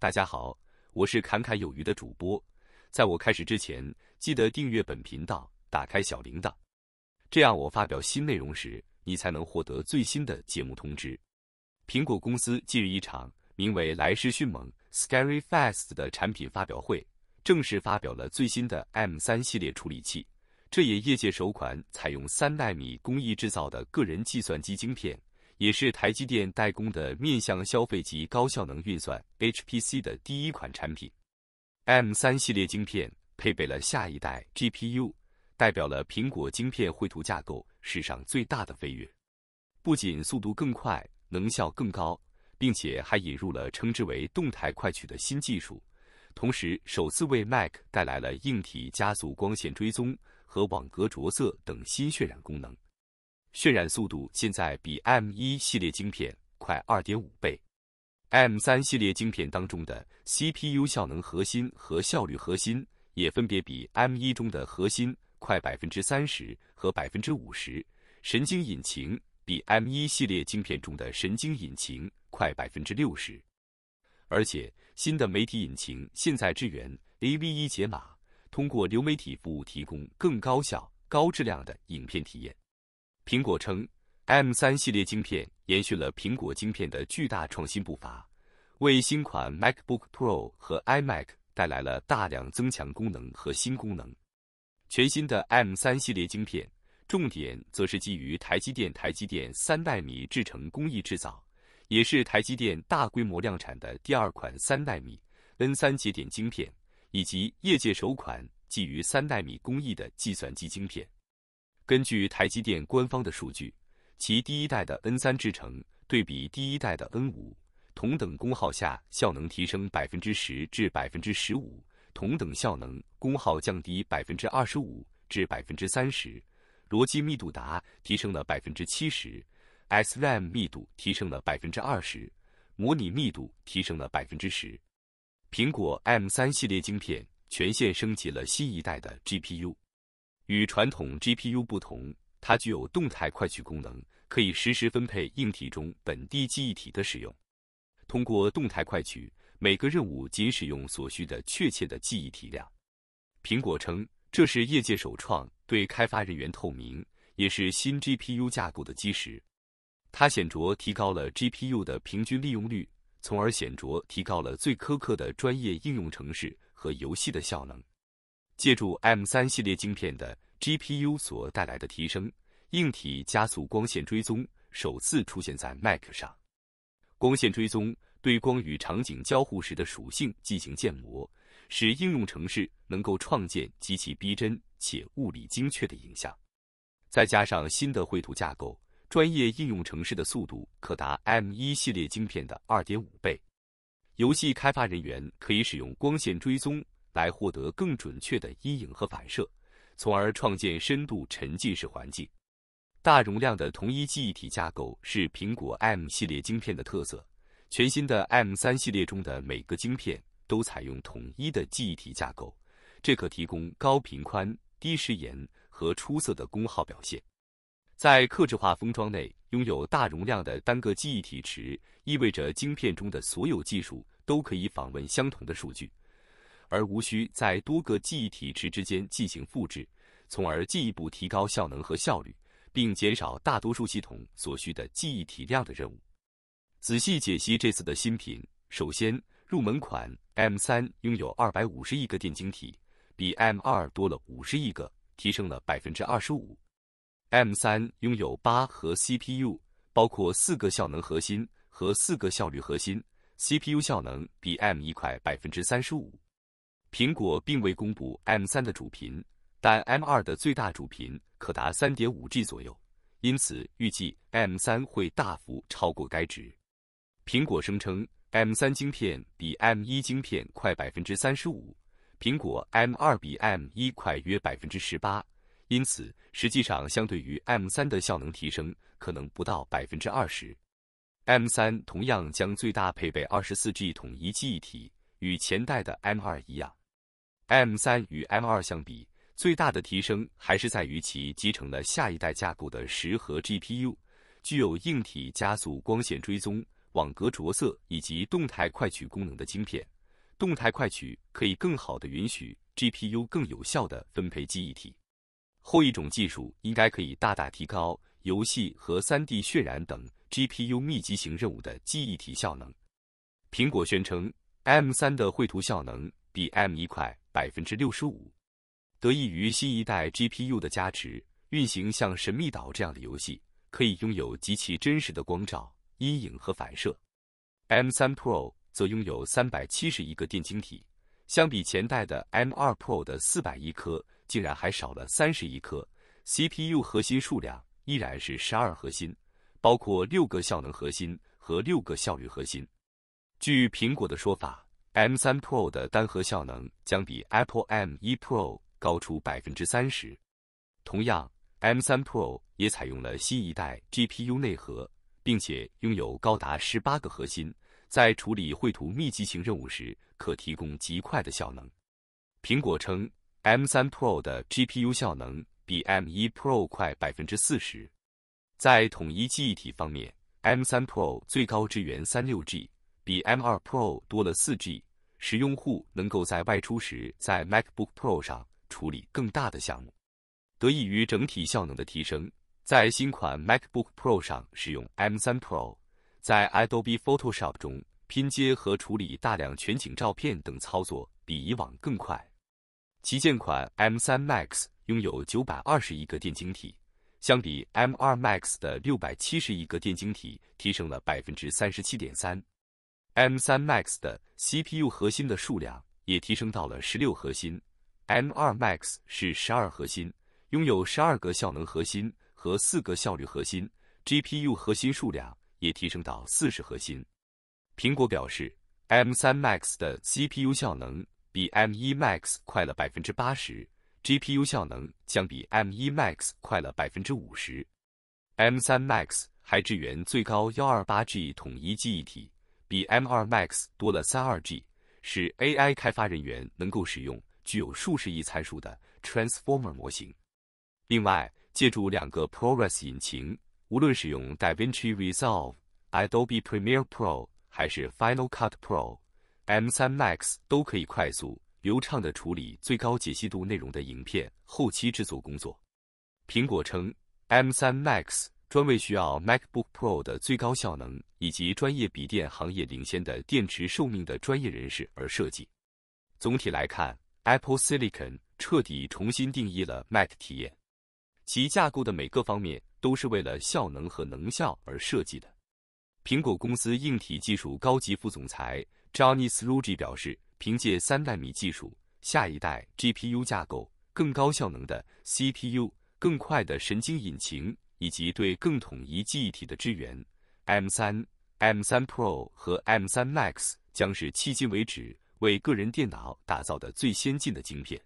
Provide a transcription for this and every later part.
大家好，我是侃侃有余的主播。在我开始之前，记得订阅本频道，打开小铃铛，这样我发表新内容时，你才能获得最新的节目通知。苹果公司近日一场名为“来势迅猛 （Scary Fast）” 的产品发表会，正式发表了最新的 M 三系列处理器，这也业界首款采用三纳米工艺制造的个人计算机晶片。也是台积电代工的面向消费级高效能运算 HPC 的第一款产品，M 三系列晶片配备了下一代 GPU，代表了苹果晶片绘图架构史上最大的飞跃，不仅速度更快，能效更高，并且还引入了称之为动态快取的新技术，同时首次为 Mac 带来了硬体加速光线追踪和网格着色等新渲染功能。渲染速度现在比 M 一系列晶片快二点五倍，M 三系列晶片当中的 CPU 效能核心和效率核心也分别比 M 一中的核心快百分之三十和百分之五十，神经引擎比 M 一系列晶片中的神经引擎快百分之六十，而且新的媒体引擎现在支援 AV1 解码，通过流媒体服务提供更高效、高质量的影片体验。苹果称，M 三系列晶片延续了苹果晶片的巨大创新步伐，为新款 MacBook Pro 和 iMac 带来了大量增强功能和新功能。全新的 M 三系列晶片重点则是基于台积电台积电三纳米制程工艺制造，也是台积电大规模量产的第二款三纳米 N 三节点晶片，以及业界首款基于三纳米工艺的计算机晶片。根据台积电官方的数据，其第一代的 N 三制程对比第一代的 N 五，同等功耗下效能提升百分之十至百分之十五，同等效能功耗降低百分之二十五至百分之三十，逻辑密度达提升了百分之七十，SRAM 密度提升了百分之二十，模拟密度提升了百分之十。苹果 M 三系列晶片全线升级了新一代的 GPU。与传统 GPU 不同，它具有动态快取功能，可以实时分配硬体中本地记忆体的使用。通过动态快取，每个任务仅使用所需的确切的记忆体量。苹果称，这是业界首创，对开发人员透明，也是新 GPU 架构的基石。它显著提高了 GPU 的平均利用率，从而显著提高了最苛刻的专业应用程式和游戏的效能。借助 M 三系列晶片的 GPU 所带来的提升，硬体加速光线追踪首次出现在 Mac 上。光线追踪对光与场景交互时的属性进行建模，使应用程式能够创建极其逼真且物理精确的影像。再加上新的绘图架构，专业应用程式的速度可达 M 一系列晶片的二点五倍。游戏开发人员可以使用光线追踪。来获得更准确的阴影和反射，从而创建深度沉浸式环境。大容量的同一记忆体架构是苹果 M 系列晶片的特色。全新的 M 三系列中的每个晶片都采用统一的记忆体架构，这可提供高频宽、低时延和出色的功耗表现。在克制化封装内拥有大容量的单个记忆体池，意味着晶片中的所有技术都可以访问相同的数据。而无需在多个记忆体池之间进行复制，从而进一步提高效能和效率，并减少大多数系统所需的记忆体量的任务。仔细解析这次的新品，首先入门款 M 三拥有二百五十亿个电晶体，比 M 二多了五十亿个，提升了百分之二十五。M 三拥有八核 CPU，包括四个效能核心和四个效率核心，CPU 效能比 M 一快百分之三十五。苹果并未公布 M3 的主频，但 M2 的最大主频可达 3.5G 左右，因此预计 M3 会大幅超过该值。苹果声称，M3 芯片比 M1 芯片快35%，苹果 M2 比 M1 快约18%，因此实际上相对于 M3 的效能提升可能不到20%。M3 同样将最大配备 24G 统一记忆体，与前代的 M2 一样。M 三与 M 二相比，最大的提升还是在于其集成了下一代架构的十核 GPU，具有硬体加速光线追踪、网格着色以及动态快取功能的晶片。动态快取可以更好的允许 GPU 更有效的分配记忆体。后一种技术应该可以大大提高游戏和 3D 渲染等 GPU 密集型任务的记忆体效能。苹果宣称 M 三的绘图效能比 M 一快。百分之六十五，得益于新一代 GPU 的加持，运行像《神秘岛》这样的游戏，可以拥有极其真实的光照、阴影和反射。M 三 Pro 则拥有三百七十亿个电晶体，相比前代的 M 二 Pro 的四百亿颗，竟然还少了三十亿颗。CPU 核心数量依然是十二核心，包括六个效能核心和六个效率核心。据苹果的说法。M 三 Pro 的单核效能将比 Apple M 一 Pro 高出百分之三十。同样，M 三 Pro 也采用了新一代 GPU 内核，并且拥有高达十八个核心，在处理绘图密集型任务时可提供极快的效能。苹果称，M 三 Pro 的 GPU 效能比 M 一 Pro 快百分之四十。在统一记忆体方面，M 三 Pro 最高支援三六 G。比 M2 Pro 多了 4G，使用户能够在外出时在 MacBook Pro 上处理更大的项目。得益于整体效能的提升，在新款 MacBook Pro 上使用 M3 Pro，在 Adobe Photoshop 中拼接和处理大量全景照片等操作比以往更快。旗舰款 M3 Max 拥有920亿个电晶体，相比 M2 Max 的670亿个电晶体提升了37.3%。M 三 Max 的 CPU 核心的数量也提升到了十六核心，M 二 Max 是十二核心，拥有十二个效能核心和四个效率核心，GPU 核心数量也提升到四十核心。苹果表示，M 三 Max 的 CPU 效能比 M 一 Max 快了百分之八十，GPU 效能将比 M 一 Max 快了百分之五十。M 三 Max 还支援最高幺二八 G 统一记忆体。比 M2 Max 多了 32G，使 AI 开发人员能够使用具有数十亿参数的 Transformer 模型。另外，借助两个 ProRes g 引擎，无论使用 DaVinci Resolve、Adobe Premiere Pro 还是 Final Cut Pro，M3 Max 都可以快速流畅地处理最高解析度内容的影片后期制作工作。苹果称，M3 Max。专为需要 MacBook Pro 的最高效能以及专业笔电行业领先的电池寿命的专业人士而设计。总体来看，Apple Silicon 彻底重新定义了 Mac 体验，其架构的每个方面都是为了效能和能效而设计的。苹果公司硬体技术高级副总裁 Johnny s r u g i 表示：“凭借三纳米技术，下一代 GPU 架构、更高效能的 CPU、更快的神经引擎。”以及对更统一记忆体的支援，M 三、M 三 Pro 和 M 三 Max 将是迄今为止为个人电脑打造的最先进的晶片。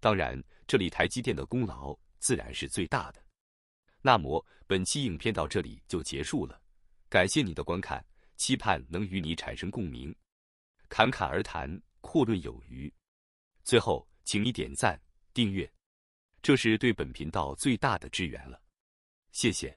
当然，这里台积电的功劳自然是最大的。那么本期影片到这里就结束了，感谢你的观看，期盼能与你产生共鸣。侃侃而谈，阔论有余。最后，请你点赞、订阅，这是对本频道最大的支援了。谢谢。